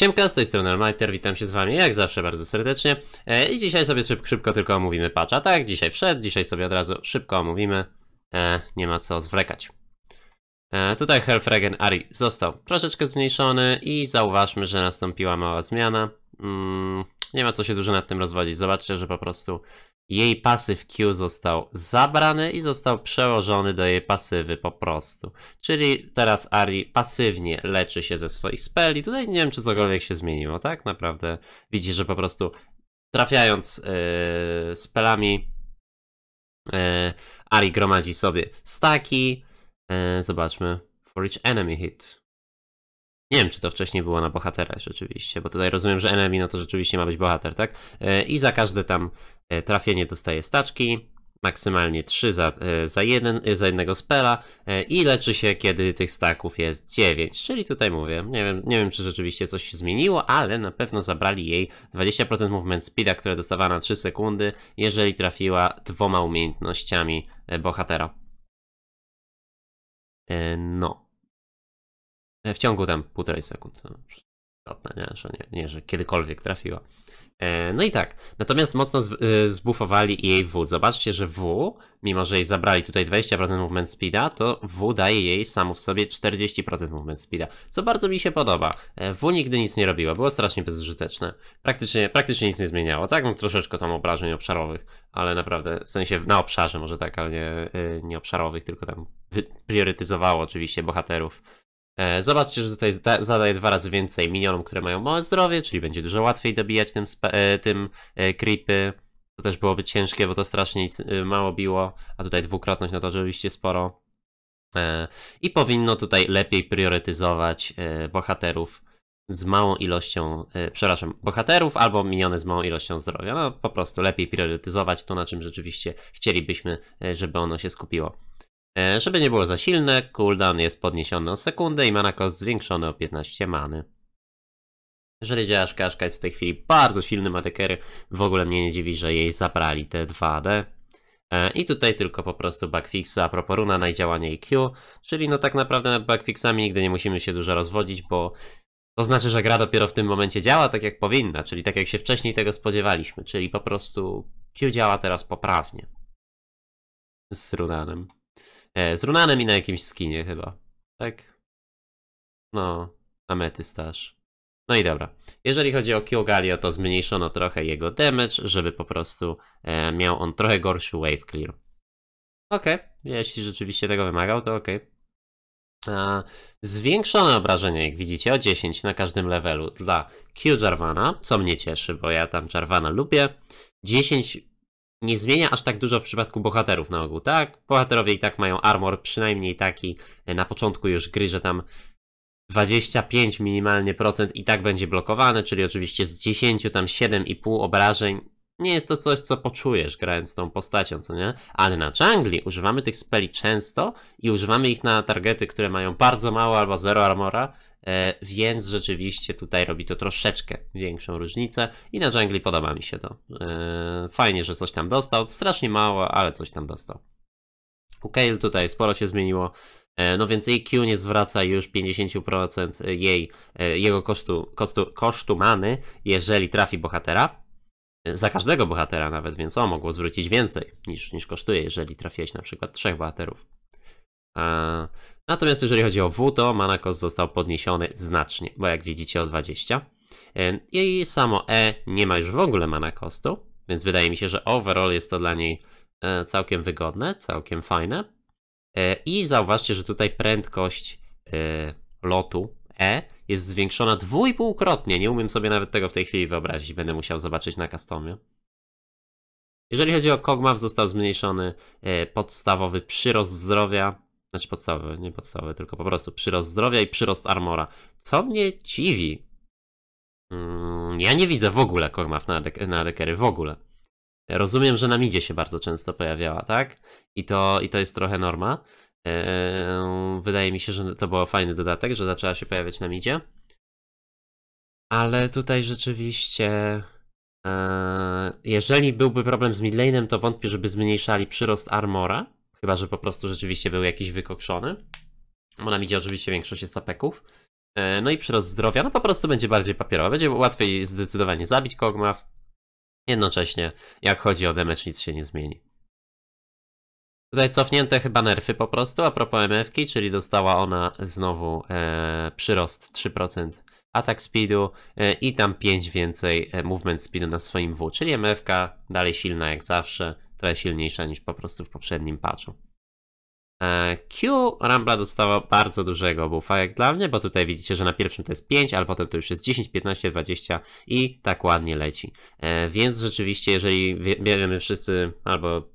Siemka, z tej strony Almiter, witam się z wami jak zawsze bardzo serdecznie e, i dzisiaj sobie szybko, szybko tylko omówimy patcha, tak? Dzisiaj wszedł, dzisiaj sobie od razu szybko omówimy, e, nie ma co zwlekać. E, tutaj Health Ari został troszeczkę zmniejszony i zauważmy, że nastąpiła mała zmiana. Mm, nie ma co się dużo nad tym rozwodzić, zobaczcie, że po prostu jej pasyw Q został zabrany i został przełożony do jej pasywy po prostu. Czyli teraz Ari pasywnie leczy się ze swoich speli. Tutaj nie wiem, czy cokolwiek się zmieniło, tak? Naprawdę widzi, że po prostu trafiając yy, spelami yy, Ari gromadzi sobie staki. Yy, zobaczmy. For each enemy hit. Nie wiem, czy to wcześniej było na bohatera rzeczywiście, bo tutaj rozumiem, że enemy no to rzeczywiście ma być bohater, tak? E, I za każde tam e, trafienie dostaje staczki, maksymalnie 3 za, e, za, jeden, za jednego spela i leczy się, kiedy tych staków jest 9. Czyli tutaj mówię, nie wiem, nie wiem czy rzeczywiście coś się zmieniło, ale na pewno zabrali jej 20% movement speeda, które dostawała na 3 sekundy, jeżeli trafiła dwoma umiejętnościami bohatera. No. E, w ciągu tam półtorej sekund. No, istotne, nie? Że, nie, nie, że kiedykolwiek trafiła. E, no i tak, natomiast mocno z, y, e, zbufowali jej W. Zobaczcie, że W, mimo że jej zabrali tutaj 20% movement speeda, to W daje jej samo w sobie 40% movement speeda, co bardzo mi się podoba. E, w nigdy nic nie robiła, było strasznie bezużyteczne. Praktycznie, praktycznie nic nie zmieniało, tak? No, troszeczkę tam obrażeń obszarowych, ale naprawdę, w sensie na obszarze może tak, ale nie, e, nie obszarowych, tylko tam priorytetyzowało oczywiście bohaterów E, zobaczcie, że tutaj zadaję dwa razy więcej minionom, które mają małe zdrowie, czyli będzie dużo łatwiej dobijać tym, e, tym e, creepy. To też byłoby ciężkie, bo to strasznie mało biło, a tutaj dwukrotność no to oczywiście sporo. I powinno tutaj lepiej priorytetyzować bohaterów z małą ilością, przepraszam, bohaterów albo miniony z małą ilością zdrowia. No po prostu lepiej priorytetyzować to, na czym rzeczywiście chcielibyśmy, żeby ono się skupiło. E, żeby nie było za silne, cooldown jest podniesiony o sekundę i mana cost zwiększony o 15 many. Jeżeli działasz Kaszka jest w tej chwili bardzo silny matekery, w ogóle mnie nie dziwi, że jej zabrali te 2D. E, I tutaj tylko po prostu backfixa a propos runa na działanie IQ, czyli no tak naprawdę nad backfixami nigdy nie musimy się dużo rozwodzić, bo to znaczy, że gra dopiero w tym momencie działa tak jak powinna, czyli tak jak się wcześniej tego spodziewaliśmy, czyli po prostu Q działa teraz poprawnie. Z runanem. E, z Runanem i na jakimś skinie chyba. Tak? No, amety No i dobra. Jeżeli chodzi o Kyogalio, to zmniejszono trochę jego damage, żeby po prostu e, miał on trochę gorszy wave clear. Okej, okay. jeśli rzeczywiście tego wymagał, to okej. Okay. Zwiększone obrażenia, jak widzicie, o 10 na każdym levelu dla Q Jarvana, co mnie cieszy, bo ja tam Jarvana lubię. 10 nie zmienia aż tak dużo w przypadku bohaterów na ogół, tak? Bohaterowie i tak mają armor, przynajmniej taki e, na początku już gry, że tam 25 minimalnie procent i tak będzie blokowane, czyli oczywiście z 10 tam 7,5 obrażeń. Nie jest to coś, co poczujesz grając tą postacią, co nie? Ale na jungli używamy tych speli często i używamy ich na targety, które mają bardzo mało albo zero armora, E, więc rzeczywiście tutaj robi to troszeczkę większą różnicę i na żęgli podoba mi się to. E, fajnie, że coś tam dostał, strasznie mało, ale coś tam dostał. U Kale tutaj sporo się zmieniło, e, no więc EQ nie zwraca już 50% jej, jego kosztu, kosztu, kosztu many, jeżeli trafi bohatera. Za każdego bohatera nawet, więc on mogło zwrócić więcej niż, niż kosztuje, jeżeli trafiłeś na przykład trzech bohaterów. Natomiast jeżeli chodzi o W, to mana cost został podniesiony znacznie, bo jak widzicie o 20. E, I samo E nie ma już w ogóle mana costu, więc wydaje mi się, że overall jest to dla niej e, całkiem wygodne, całkiem fajne. E, I zauważcie, że tutaj prędkość lotu E jest zwiększona dwójpółkrotnie. Nie umiem sobie nawet tego w tej chwili wyobrazić. Będę musiał zobaczyć na customie. Jeżeli chodzi o Kog'Maw, został zmniejszony podstawowy przyrost zdrowia znaczy podstawowe, nie podstawowe, tylko po prostu przyrost zdrowia i przyrost armora. Co mnie dziwi. Mm, ja nie widzę w ogóle kormaw na, dek na dekery, w ogóle. Rozumiem, że na midzie się bardzo często pojawiała, tak? I to, i to jest trochę norma. Eee, wydaje mi się, że to był fajny dodatek, że zaczęła się pojawiać na midzie. Ale tutaj rzeczywiście... Eee, jeżeli byłby problem z midlanem, to wątpię, żeby zmniejszali przyrost armora Chyba, że po prostu rzeczywiście był jakiś wykokszony. Bo nam idzie oczywiście większość jest sapeków. E, no i przyrost zdrowia, no po prostu będzie bardziej papierowa. Będzie łatwiej zdecydowanie zabić Kog'Maw. Jednocześnie, jak chodzi o damage, nic się nie zmieni. Tutaj cofnięte chyba nerfy po prostu, a propos MF-ki, czyli dostała ona znowu e, przyrost 3% atak speedu e, i tam 5 więcej e, movement speedu na swoim W, czyli MF-ka dalej silna jak zawsze, trochę silniejsza niż po prostu w poprzednim patchu. E, Q Rambla dostała bardzo dużego buffa jak dla mnie, bo tutaj widzicie, że na pierwszym to jest 5, ale potem to już jest 10, 15, 20 i tak ładnie leci. E, więc rzeczywiście, jeżeli wiemy wszyscy, albo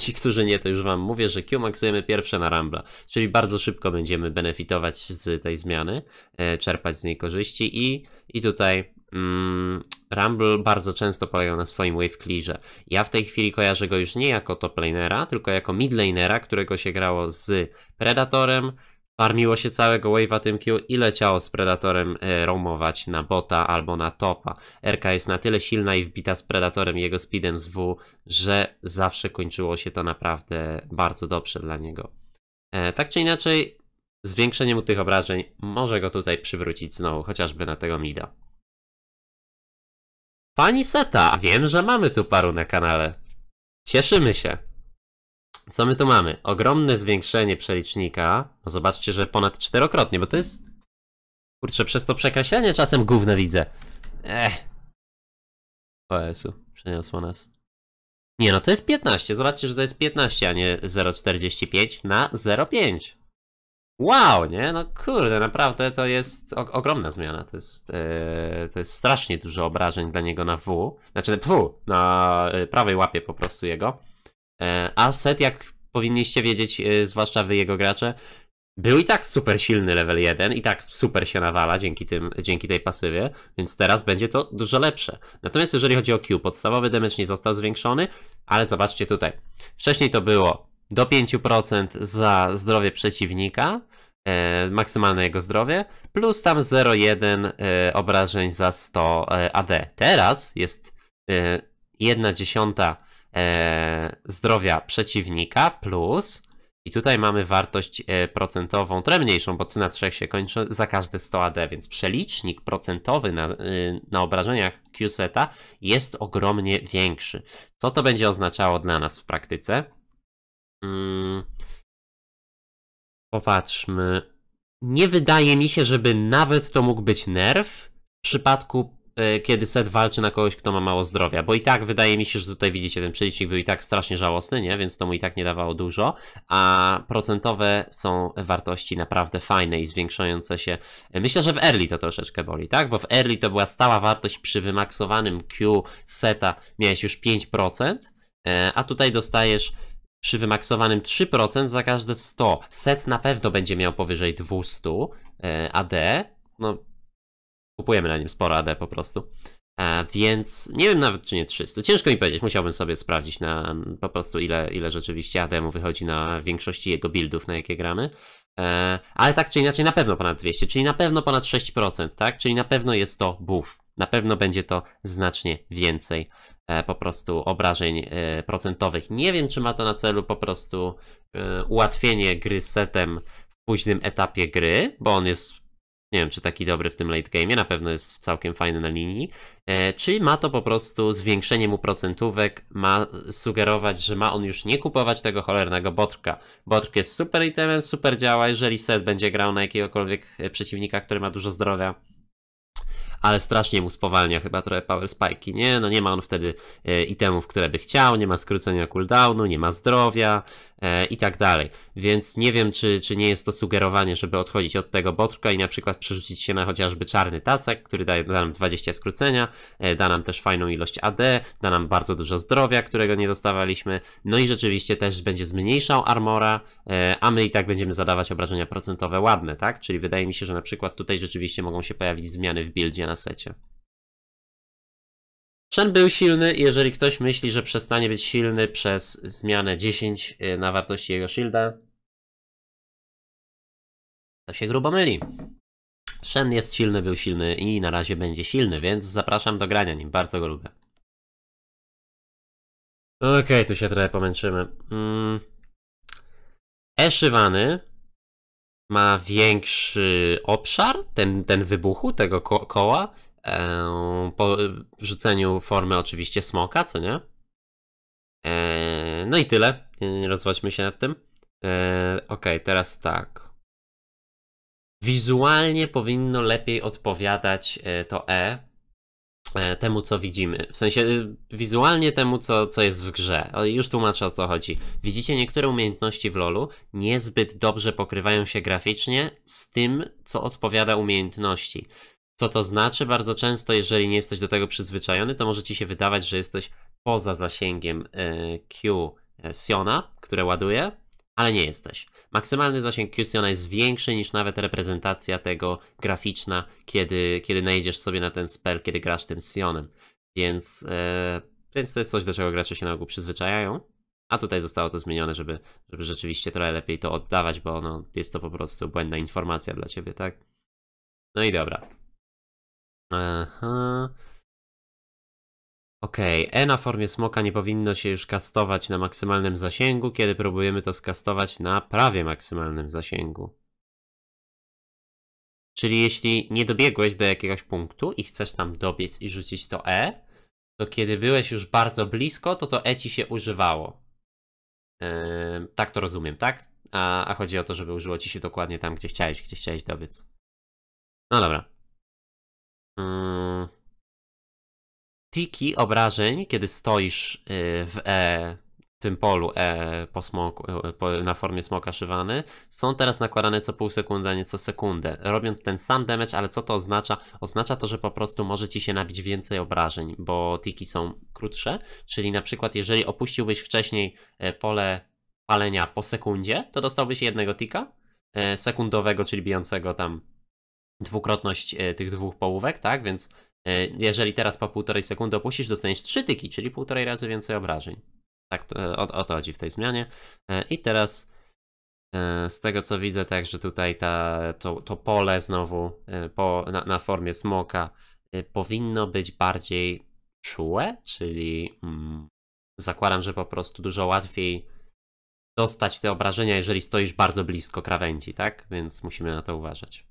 ci, którzy nie, to już wam mówię, że Q maksujemy pierwsze na Rambla, czyli bardzo szybko będziemy benefitować z tej zmiany, e, czerpać z niej korzyści i, i tutaj Mm, Rumble bardzo często polegał na swoim wave clearze. Ja w tej chwili kojarzę go już nie jako toplanera, tylko jako midlanera, którego się grało z Predatorem, farmiło się całego wave'a tym Q i leciało z Predatorem e, roamować na bota albo na topa. RK jest na tyle silna i wbita z Predatorem i jego speedem z W, że zawsze kończyło się to naprawdę bardzo dobrze dla niego. E, tak czy inaczej, zwiększenie mu tych obrażeń może go tutaj przywrócić znowu, chociażby na tego mida. Pani Seta, wiem, że mamy tu paru na kanale. Cieszymy się. Co my tu mamy? Ogromne zwiększenie przelicznika. No zobaczcie, że ponad czterokrotnie, bo to jest... Kurczę, przez to przekreślenie czasem główne widzę. Ech. O Jezu, przeniosło nas. Nie no, to jest 15. Zobaczcie, że to jest 15, a nie 0,45 na 0,5. Wow, nie? No kurde, naprawdę to jest ogromna zmiana. To jest, yy, to jest strasznie dużo obrażeń dla niego na W. Znaczy, pfu, na e, prawej łapie po prostu jego. Yy, a set, jak powinniście wiedzieć, yy, zwłaszcza wy jego gracze, był i tak super silny level 1, i tak super się nawala dzięki, tym, dzięki tej pasywie, więc teraz będzie to dużo lepsze. Natomiast jeżeli chodzi o Q, podstawowy damage nie został zwiększony, ale zobaczcie tutaj. Wcześniej to było do 5% za zdrowie przeciwnika, e, maksymalne jego zdrowie, plus tam 0,1 e, obrażeń za 100 e, AD. Teraz jest e, 1 dziesiąta e, zdrowia przeciwnika plus i tutaj mamy wartość e, procentową, trochę mniejszą, bo na 3 się kończy za każde 100 AD, więc przelicznik procentowy na, e, na obrażeniach QSETA jest ogromnie większy. Co to będzie oznaczało dla nas w praktyce? Mm, Popatrzmy. Nie wydaje mi się, żeby nawet to mógł być nerw w przypadku, e, kiedy Set walczy na kogoś, kto ma mało zdrowia, bo i tak wydaje mi się, że tutaj widzicie, ten przelicznik był i tak strasznie żałosny, nie? Więc to mu i tak nie dawało dużo, a procentowe są wartości naprawdę fajne i zwiększające się. Myślę, że w early to troszeczkę boli, tak? Bo w early to była stała wartość przy wymaksowanym Q seta, miałeś już 5%, e, a tutaj dostajesz przy wymaksowanym 3% za każde 100. Set na pewno będzie miał powyżej 200 e, AD. No, kupujemy na nim sporo AD po prostu. E, więc nie wiem nawet czy nie 300. Ciężko mi powiedzieć, musiałbym sobie sprawdzić na po prostu ile, ile rzeczywiście mu wychodzi na większości jego buildów, na jakie gramy. E, ale tak czy inaczej na pewno ponad 200, czyli na pewno ponad 6%, tak? Czyli na pewno jest to buff. Na pewno będzie to znacznie więcej E, po prostu obrażeń e, procentowych. Nie wiem, czy ma to na celu po prostu e, ułatwienie gry setem w późnym etapie gry, bo on jest nie wiem, czy taki dobry w tym late game, na pewno jest całkiem fajny na linii. Czy ma to po prostu zwiększenie mu procentówek, ma sugerować, że ma on już nie kupować tego cholernego botrka. Botrk jest super itemem, super działa, jeżeli set będzie grał na jakiegokolwiek przeciwnika, który ma dużo zdrowia ale strasznie mu spowalnia chyba trochę power spike'i, nie? No nie ma on wtedy e, itemów, które by chciał, nie ma skrócenia cooldownu, nie ma zdrowia, E, i tak dalej. Więc nie wiem, czy, czy nie jest to sugerowanie, żeby odchodzić od tego botrka i na przykład przerzucić się na chociażby czarny tasek, który daje, da nam 20 skrócenia, e, da nam też fajną ilość AD, da nam bardzo dużo zdrowia, którego nie dostawaliśmy, no i rzeczywiście też będzie zmniejszał armora, e, a my i tak będziemy zadawać obrażenia procentowe ładne, tak? Czyli wydaje mi się, że na przykład tutaj rzeczywiście mogą się pojawić zmiany w buildzie na secie. Shen był silny jeżeli ktoś myśli, że przestanie być silny przez zmianę 10 y, na wartości jego shielda, to się grubo myli. Shen jest silny, był silny i na razie będzie silny, więc zapraszam do grania nim, bardzo go lubię. Okej, okay, tu się trochę pomęczymy. Mm. Eszywany ma większy obszar, ten, ten wybuchu tego ko koła, E, po rzuceniu formy oczywiście smoka, co nie? E, no i tyle. Rozwodźmy się nad tym. E, ok, teraz tak. Wizualnie powinno lepiej odpowiadać to E temu, co widzimy. W sensie y, wizualnie temu, co, co jest w grze. Już tłumaczę o co chodzi. Widzicie, niektóre umiejętności w LoLu niezbyt dobrze pokrywają się graficznie z tym, co odpowiada umiejętności. Co to znaczy? Bardzo często, jeżeli nie jesteś do tego przyzwyczajony, to może ci się wydawać, że jesteś poza zasięgiem e, Q e, Siona, które ładuje, ale nie jesteś. Maksymalny zasięg Qsiona jest większy niż nawet reprezentacja tego graficzna, kiedy, kiedy najedziesz sobie na ten spell, kiedy grasz tym Sionem. Więc, e, więc to jest coś, do czego gracze się na ogół przyzwyczajają. A tutaj zostało to zmienione, żeby, żeby rzeczywiście trochę lepiej to oddawać, bo no, jest to po prostu błędna informacja dla ciebie, tak? No i dobra. Aha. Okej, okay. E na formie smoka nie powinno się już kastować na maksymalnym zasięgu, kiedy próbujemy to skastować na prawie maksymalnym zasięgu. Czyli jeśli nie dobiegłeś do jakiegoś punktu i chcesz tam dobiec i rzucić to E, to kiedy byłeś już bardzo blisko, to to E ci się używało. tak to rozumiem, tak? A, a chodzi o to, żeby użyło ci się dokładnie tam, gdzie chciałeś, gdzie chciałeś dobiec. No dobra, Yy, tiki obrażeń, kiedy stoisz yy, w E, w tym polu E po smoku, yy, na formie smoka szywany, są teraz nakładane co pół sekundy, a nie co sekundę, robiąc ten sam damage, ale co to oznacza? Oznacza to, że po prostu może ci się nabić więcej obrażeń, bo tiki są krótsze, czyli na przykład jeżeli opuściłbyś wcześniej e, pole palenia po sekundzie, to dostałbyś jednego tika, e, sekundowego, czyli bijącego tam dwukrotność e, tych dwóch połówek, tak? Więc e, jeżeli teraz po półtorej sekundy opuścisz, dostaniesz trzy tyki, czyli półtorej razy więcej obrażeń. Tak, to, e, o, o to chodzi w tej zmianie. I teraz z tego co widzę, także tutaj ta, to, to pole znowu po, na, na, formie smoka powinno być bardziej czułe, czyli mm, zakładam, że po prostu dużo łatwiej dostać te obrażenia, jeżeli stoisz bardzo blisko krawędzi, tak? Więc musimy na to uważać.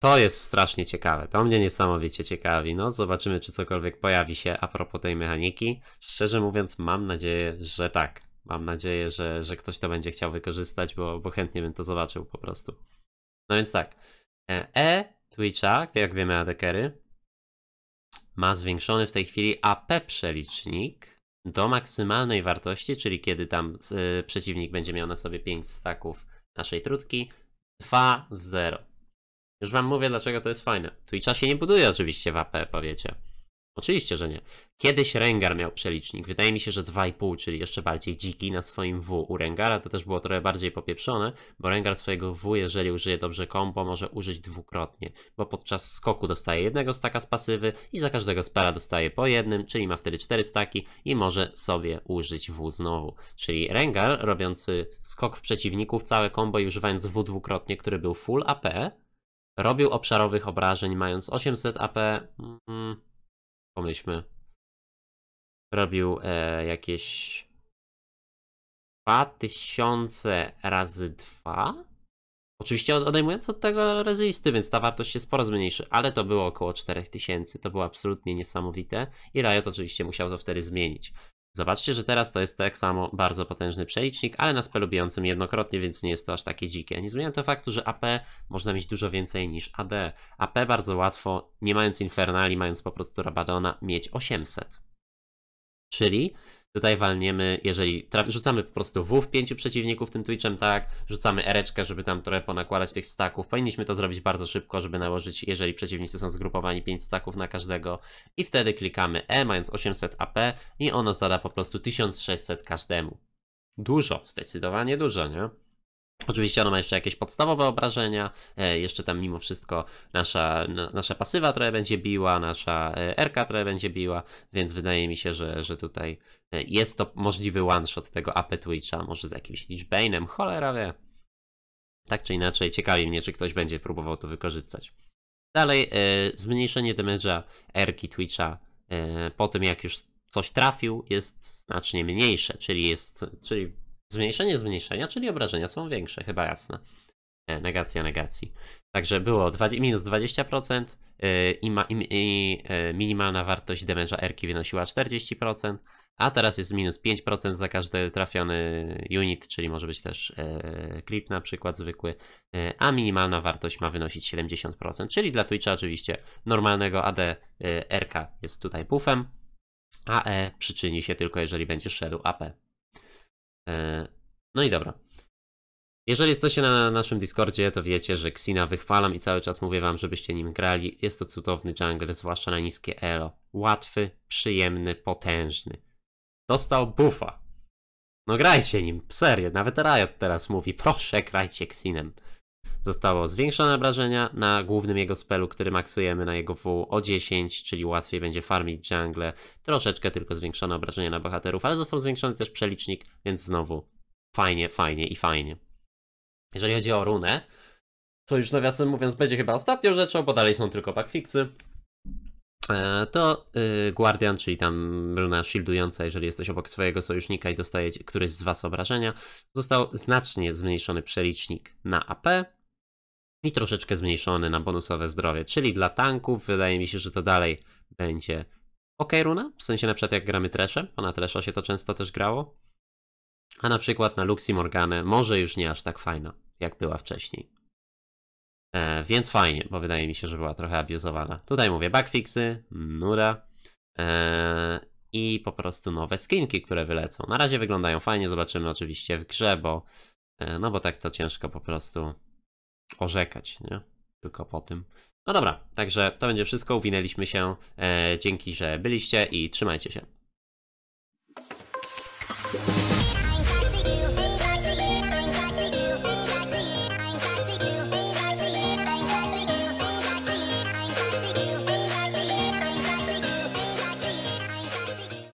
To jest strasznie ciekawe. To mnie niesamowicie ciekawi. No, zobaczymy, czy cokolwiek pojawi się a propos tej mechaniki. Szczerze mówiąc, mam nadzieję, że tak. Mam nadzieję, że, że ktoś to będzie chciał wykorzystać, bo, bo chętnie bym to zobaczył po prostu. No więc tak. E, e Twitcha, jak wiemy, adekery, ma zwiększony w tej chwili AP przelicznik do maksymalnej wartości, czyli kiedy tam e, przeciwnik będzie miał na sobie 5 staków naszej trutki, 2-0. Już wam mówię, dlaczego to jest fajne. czas się nie buduje oczywiście w AP, powiecie. Oczywiście, że nie. Kiedyś Rengar miał przelicznik. Wydaje mi się, że 2,5, czyli jeszcze bardziej dziki na swoim W. U Rengara to też było trochę bardziej popieprzone, bo Rengar swojego W, jeżeli użyje dobrze kompo, może użyć dwukrotnie, bo podczas skoku dostaje jednego staka z pasywy i za każdego spara dostaje po jednym, czyli ma wtedy cztery staki i może sobie użyć W znowu. Czyli Rengar, robiący skok w przeciwników, całe kombo i używając W dwukrotnie, który był full AP, Robił obszarowych obrażeń, mając 800 AP. Mm, pomyślmy. Robił e, jakieś 2000 razy 2. Oczywiście odejmując od tego rezysty, więc ta wartość się sporo zmniejszy, ale to było około 4000, to było absolutnie niesamowite i Riot oczywiście musiał to wtedy zmienić. Zobaczcie, że teraz to jest tak samo bardzo potężny przelicznik, ale na spelu bijącym jednokrotnie, więc nie jest to aż takie dzikie. Nie zmienia to faktu, że AP można mieć dużo więcej niż AD. AP bardzo łatwo, nie mając Infernali, mając po prostu Rabadona, mieć 800. Czyli Tutaj walniemy, jeżeli rzucamy po prostu W w pięciu przeciwników tym Twitchem, tak, rzucamy ereczkę, żeby tam trochę ponakładać tych staków. Powinniśmy to zrobić bardzo szybko, żeby nałożyć, jeżeli przeciwnicy są zgrupowani, 5 staków na każdego. I wtedy klikamy E, mając 800 AP i ono zada po prostu 1600 każdemu. Dużo, zdecydowanie dużo, nie? Oczywiście ona ma jeszcze jakieś podstawowe obrażenia, e, jeszcze tam mimo wszystko nasza, nasza pasywa trochę będzie biła, nasza e, RK trochę będzie biła, więc wydaje mi się, że, że tutaj e, jest to możliwy one-shot tego AP Twitcha, może z jakimś liczbejnem, cholera wie. Tak czy inaczej, ciekawi mnie, czy ktoś będzie próbował to wykorzystać. Dalej, zmniejszenie damage'a RK Twitcha po tym, jak już coś trafił, jest znacznie mniejsze, czyli jest, czyli Zmniejszenie zmniejszenia, czyli obrażenia są większe, chyba jasne. E, negacja negacji. Także było 20, minus 20% yy, i, ma, i, i yy, minimalna wartość damage'a RK wynosiła 40%, a teraz jest minus 5% za każdy trafiony unit, czyli może być też yy, na przykład zwykły, yy, a minimalna wartość ma wynosić 70%, czyli dla Twitcha oczywiście normalnego AD yy, RK jest tutaj pufem, a E przyczyni się tylko jeżeli będzie szedł AP. E, no i dobra. Jeżeli jesteście na naszym Discordzie, to wiecie, że Xina wychwalam i cały czas mówię wam, żebyście nim grali. Jest to cudowny jungler, zwłaszcza na niskie elo. Łatwy, przyjemny, potężny. Dostał bufa. No grajcie nim, serio, nawet Riot teraz mówi, proszę grajcie Xinem. Zostało zwiększone obrażenia na głównym jego spelu, który maksujemy na jego W o 10, czyli łatwiej będzie farmić jungle. Troszeczkę tylko zwiększone obrażenia na bohaterów, ale został zwiększony też przelicznik, więc znowu fajnie, fajnie i fajnie. Jeżeli chodzi o runę, co już nawiasem mówiąc będzie chyba ostatnią rzeczą, bo dalej są tylko backfixy, e, to y, Guardian, czyli tam runa shieldująca, jeżeli jesteś obok swojego sojusznika i dostaje któryś z was obrażenia, został znacznie zmniejszony przelicznik na AP, i troszeczkę zmniejszony na bonusowe zdrowie. Czyli dla tanków wydaje mi się, że to dalej będzie ok runa. W sensie na przykład jak gramy treszem, bo na tresza się to często też grało. A na przykład na Luxi Morgane może już nie aż tak fajna, jak była wcześniej. E, więc fajnie, bo wydaje mi się, że była trochę abuzowana. Tutaj mówię backfixy, nuda e, i po prostu nowe skinki, które wylecą. Na razie wyglądają fajnie, zobaczymy oczywiście w grze, bo, e, no bo tak to ciężko po prostu orzekać, nie? Tylko po tym. No dobra, także to będzie wszystko. Uwinęliśmy się. E, dzięki, że byliście i trzymajcie się.